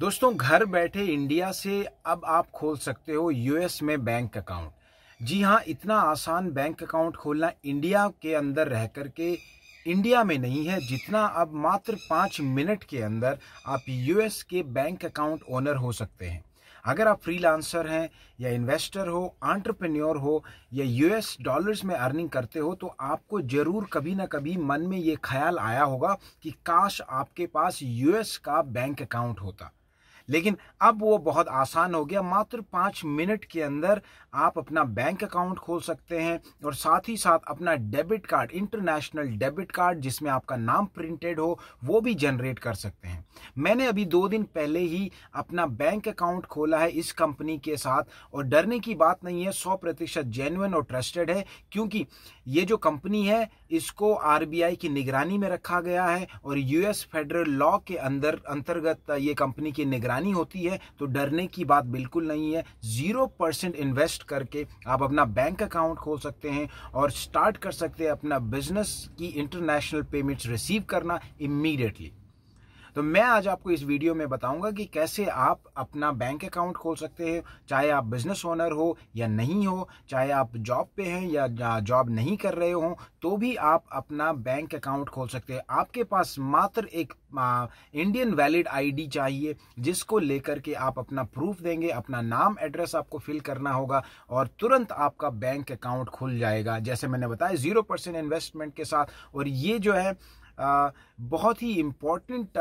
दोस्तों घर बैठे इंडिया से अब आप खोल सकते हो यूएस में बैंक अकाउंट जी हाँ इतना आसान बैंक अकाउंट खोलना इंडिया के अंदर रह कर के इंडिया में नहीं है जितना अब मात्र पाँच मिनट के अंदर आप यूएस के बैंक अकाउंट ओनर हो सकते हैं अगर आप फ्रीलांसर हैं या इन्वेस्टर हो आंट्रप्रन्योर हो या यूएस डॉलर्स में अर्निंग करते हो तो आपको ज़रूर कभी ना कभी मन में ये ख्याल आया होगा कि काश आपके पास यूएस का बैंक अकाउंट होता लेकिन अब वो बहुत आसान हो गया मात्र पाँच मिनट के अंदर आप अपना बैंक अकाउंट खोल सकते हैं और साथ ही साथ अपना debit card international debit card जिसमें आपका नाम प्रिंटेड हो वो भी जनरेट कर सकते हैं मैंने अभी दो दिन पहले ही अपना बैंक अकाउंट खोला है इस कंपनी के साथ और डरने की बात नहीं है सौ प्रतिशत और ट्रस्टेड है क्योंकि ये जो कंपनी है इसको आर की निगरानी में रखा गया है और यूएस फेडरल लॉ के अंदर अंतर्गत ये कंपनी की निगरानी निगरानी होती है तो डरने की बात बिल्कुल नहीं है ज़ीरो परसेंट इन्वेस्ट करके आप अपना बैंक अकाउंट खोल सकते हैं और स्टार्ट कर सकते हैं अपना बिजनेस की इंटरनेशनल पेमेंट्स रिसीव करना इमीडिएटली तो मैं आज आपको इस वीडियो में बताऊंगा कि कैसे आप अपना बैंक अकाउंट खोल सकते हैं चाहे आप बिजनेस ओनर हो या नहीं हो चाहे आप जॉब पे हैं या जॉब नहीं कर रहे हो तो भी आप अपना बैंक अकाउंट खोल सकते हैं आपके पास मात्र एक इंडियन वैलिड आईडी चाहिए जिसको लेकर के आप अपना प्रूफ देंगे अपना नाम एड्रेस आपको फिल करना होगा और तुरंत आपका बैंक अकाउंट खुल जाएगा जैसे मैंने बताया जीरो परसेंट इन्वेस्टमेंट के साथ और ये जो है बहुत ही इम्पोर्टेंट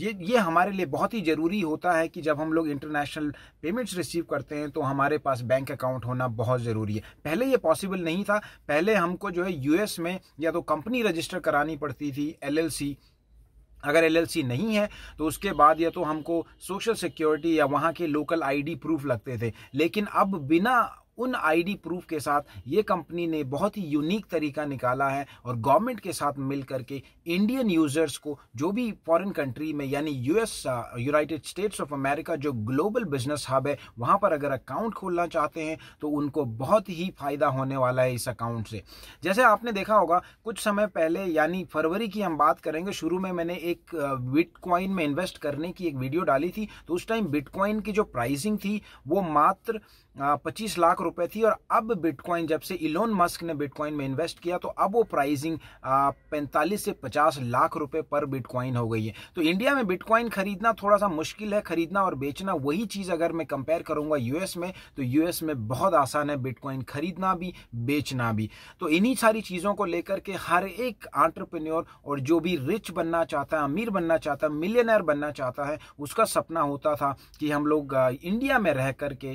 ये ये हमारे लिए बहुत ही ज़रूरी होता है कि जब हम लोग इंटरनेशनल पेमेंट्स रिसीव करते हैं तो हमारे पास बैंक अकाउंट होना बहुत ज़रूरी है पहले ये पॉसिबल नहीं था पहले हमको जो है यूएस में या तो कंपनी रजिस्टर करानी पड़ती थी एलएलसी अगर एलएलसी नहीं है तो उसके बाद या तो हमको सोशल सिक्योरिटी या वहाँ के लोकल आईडी प्रूफ लगते थे लेकिन अब बिना उन आईडी प्रूफ के साथ ये कंपनी ने बहुत ही यूनिक तरीका निकाला है और गवर्नमेंट के साथ मिल करके इंडियन यूजर्स को जो भी फॉरेन कंट्री में यानी US United States of America जो ग्लोबल बिजनेस हब है वहाँ पर अगर अकाउंट खोलना चाहते हैं तो उनको बहुत ही फायदा होने वाला है इस अकाउंट से जैसे आपने देखा होगा कुछ समय पहले यानी फरवरी की हम बात करेंगे शुरू में मैंने एक बिटकॉइन uh, में इन्वेस्ट करने की एक वीडियो डाली थी तो उस टाइम बिटकॉइन की जो प्राइसिंग थी वो मात्र uh, पच्चीस लाख रुपए थी और अब बिटकॉइन जब से इलोन मस्क ने बिटकॉइन में इन्वेस्ट किया तो अब वो प्राइसिंग पैंतालीस से पचास लाख रुपए पर बिटकॉइन हो गई है तो इंडिया में बिटकॉइन खरीदना थोड़ा सा मुश्किल है खरीदना और बेचना वही चीज़ अगर मैं कंपेयर करूंगा यूएस में तो यूएस में बहुत आसान है बिटकॉइन खरीदना भी बेचना भी तो इन्हीं सारी चीज़ों को लेकर के हर एक आंट्रप्रन्योर और जो भी रिच बनना चाहता है अमीर बनना चाहता है मिलियनर बनना चाहता है उसका सपना होता था कि हम लोग इंडिया में रह करके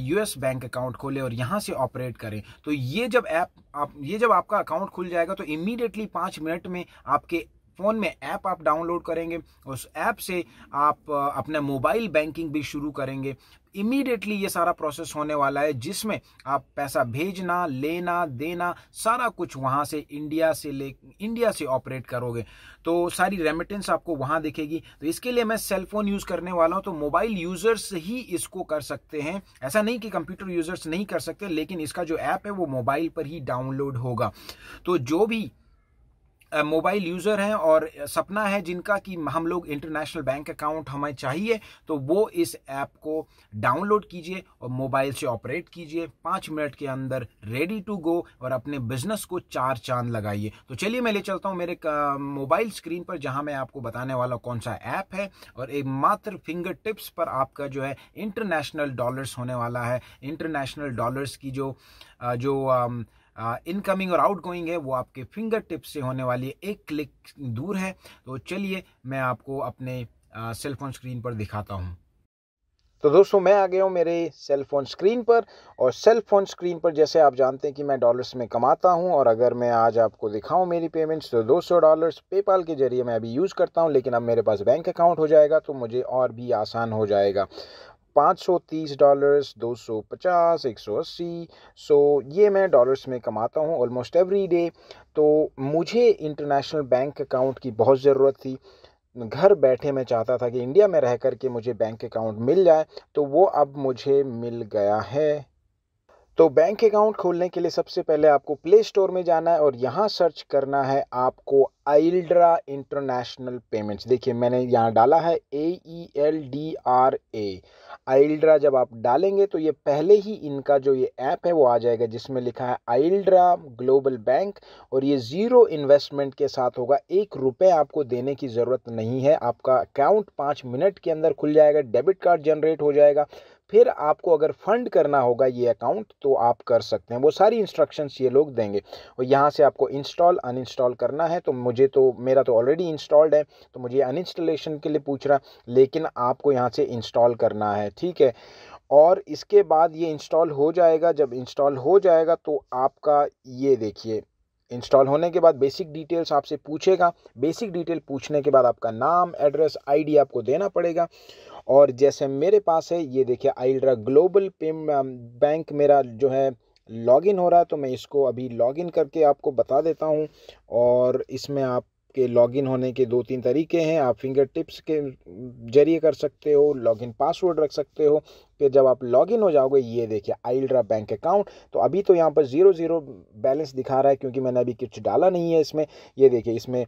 यूएस बैंक अकाउंट अकाउंट खोले और यहाँ से ऑपरेट करें तो ये जब ऐप आप ये जब आपका अकाउंट खुल जाएगा तो इमीडिएटली पाँच मिनट में आपके फ़ोन में ऐप आप डाउनलोड करेंगे उस ऐप से आप अपना मोबाइल बैंकिंग भी शुरू करेंगे इमीडिएटली ये सारा प्रोसेस होने वाला है जिसमें आप पैसा भेजना लेना देना सारा कुछ वहाँ से इंडिया से ले इंडिया से ऑपरेट करोगे तो सारी रेमिटेंस आपको वहाँ दिखेगी तो इसके लिए मैं सेलफोन यूज़ करने वाला हूँ तो मोबाइल यूज़र्स ही इसको कर सकते हैं ऐसा नहीं कि कंप्यूटर यूज़र्स नहीं कर सकते लेकिन इसका जो ऐप है वो मोबाइल पर ही डाउनलोड होगा तो जो भी मोबाइल यूज़र हैं और सपना है जिनका कि हम लोग इंटरनेशनल बैंक अकाउंट हमें चाहिए तो वो इस ऐप को डाउनलोड कीजिए और मोबाइल से ऑपरेट कीजिए पाँच मिनट के अंदर रेडी टू गो और अपने बिजनेस को चार चांद लगाइए तो चलिए मैं ले चलता हूँ मेरे मोबाइल स्क्रीन पर जहाँ मैं आपको बताने वाला कौन सा ऐप है और एक मात्र फिंगर टिप्स पर आपका जो है इंटरनेशनल डॉलर्स होने वाला है इंटरनेशनल डॉलर्स की जो जो इनकमिंग और आउटगोइंग है वो आपके फिंगर टिप्स से होने वाली है एक क्लिक दूर है तो चलिए मैं आपको अपने सेलफोन स्क्रीन पर दिखाता हूँ तो दोस्तों मैं आ गया हूँ मेरे सेल फ़ोन स्क्रीन पर और सेल फ़ोन स्क्रीन पर जैसे आप जानते हैं कि मैं डॉलर्स में कमाता हूँ और अगर मैं आज आपको दिखाऊँ मेरी पेमेंट्स तो 200 डॉलर्स पेपाल के ज़रिए मैं अभी यूज़ करता हूँ लेकिन अब मेरे पास बैंक अकाउंट हो जाएगा तो मुझे और भी आसान हो जाएगा पाँच सौ तीस डॉलर्स दो सौ पचास एक सौ अस्सी सो ये मैं डॉलर्स में कमाता हूँ ऑलमोस्ट एवरी डे तो मुझे इंटरनेशनल बैंक अकाउंट की बहुत ज़रूरत थी घर बैठे मैं चाहता था कि इंडिया में रह कर के मुझे बैंक अकाउंट मिल जाए तो वो अब मुझे मिल गया है तो बैंक अकाउंट खोलने के लिए सबसे पहले आपको प्ले स्टोर में जाना है और यहाँ सर्च करना है आपको आइल्ड्रा इंटरनेशनल पेमेंट्स देखिए मैंने यहाँ डाला है A E L D R A Aeldra जब आप डालेंगे तो ये पहले ही इनका जो ये ऐप है वो आ जाएगा जिसमें लिखा है आइल्ड्रा ग्लोबल बैंक और ये ज़ीरो इन्वेस्टमेंट के साथ होगा एक रुपये आपको देने की ज़रूरत नहीं है आपका अकाउंट पाँच मिनट के अंदर खुल जाएगा डेबिट कार्ड जनरेट हो जाएगा फिर आपको अगर फंड करना होगा ये अकाउंट तो आप कर सकते हैं वो सारी इंस्ट्रक्शंस ये लोग देंगे और यहाँ से आपको इंस्टॉल अनइंस्टॉल करना है तो मुझे तो मेरा तो ऑलरेडी इंस्टॉल्ड है तो मुझे अनइंस्टॉलेशन के लिए पूछ रहा लेकिन आपको यहाँ से इंस्टॉल करना है ठीक है और इसके बाद ये इंस्टॉल हो जाएगा जब इंस्टॉल हो जाएगा तो आपका ये देखिए इंस्टॉल होने के बाद बेसिक डिटेल्स आपसे पूछेगा बेसिक डिटेल पूछने के बाद आपका नाम एड्रेस आईडी आपको देना पड़ेगा और जैसे मेरे पास है ये देखिए आइल्ड्रा ग्लोबल पे बैंक मेरा जो है लॉगिन हो रहा है तो मैं इसको अभी लॉगिन करके आपको बता देता हूँ और इसमें आप के लॉगिन होने के दो तीन तरीके हैं आप फिंगर टिप्स के जरिए कर सकते हो लॉगिन पासवर्ड रख सकते हो फिर जब आप लॉगिन हो जाओगे ये देखिए आइल्ड्रा बैंक अकाउंट तो अभी तो यहाँ पर ज़ीरो ज़ीरो बैलेंस दिखा रहा है क्योंकि मैंने अभी कुछ डाला नहीं है इसमें ये देखिए इसमें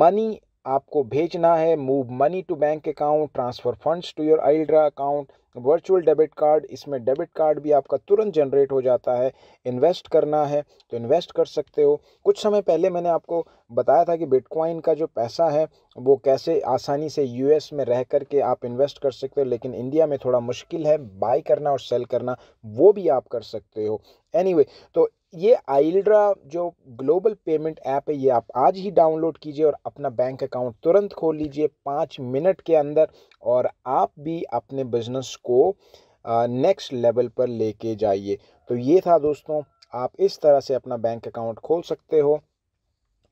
मनी आपको भेजना है move money to bank account transfer funds to your Aeldra account virtual debit card इसमें डेबिट कार्ड भी आपका तुरंत जनरेट हो जाता है इन्वेस्ट करना है तो इन्वेस्ट कर सकते हो कुछ समय पहले मैंने आपको बताया था कि बिटकॉइन का जो पैसा है वो कैसे आसानी से यूएस में रह कर के आप इन्वेस्ट कर सकते हो लेकिन इंडिया में थोड़ा मुश्किल है बाई करना और सेल करना वो भी आप कर सकते हो एनी anyway, तो ये आइल्ड्रा जो ग्लोबल पेमेंट ऐप है ये आप आज ही डाउनलोड कीजिए और अपना बैंक अकाउंट तुरंत खोल लीजिए पाँच मिनट के अंदर और आप भी अपने बिजनेस को नेक्स्ट लेवल पर लेके जाइए तो ये था दोस्तों आप इस तरह से अपना बैंक अकाउंट खोल सकते हो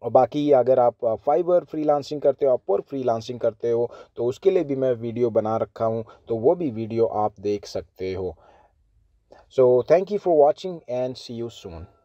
और बाकी अगर आप फाइबर फ्रीलांसिंग करते हो आप और फ्रीलांसिंग करते हो तो उसके लिए भी मैं वीडियो बना रखा हूँ तो वो भी वीडियो आप देख सकते हो So thank you for watching and see you soon.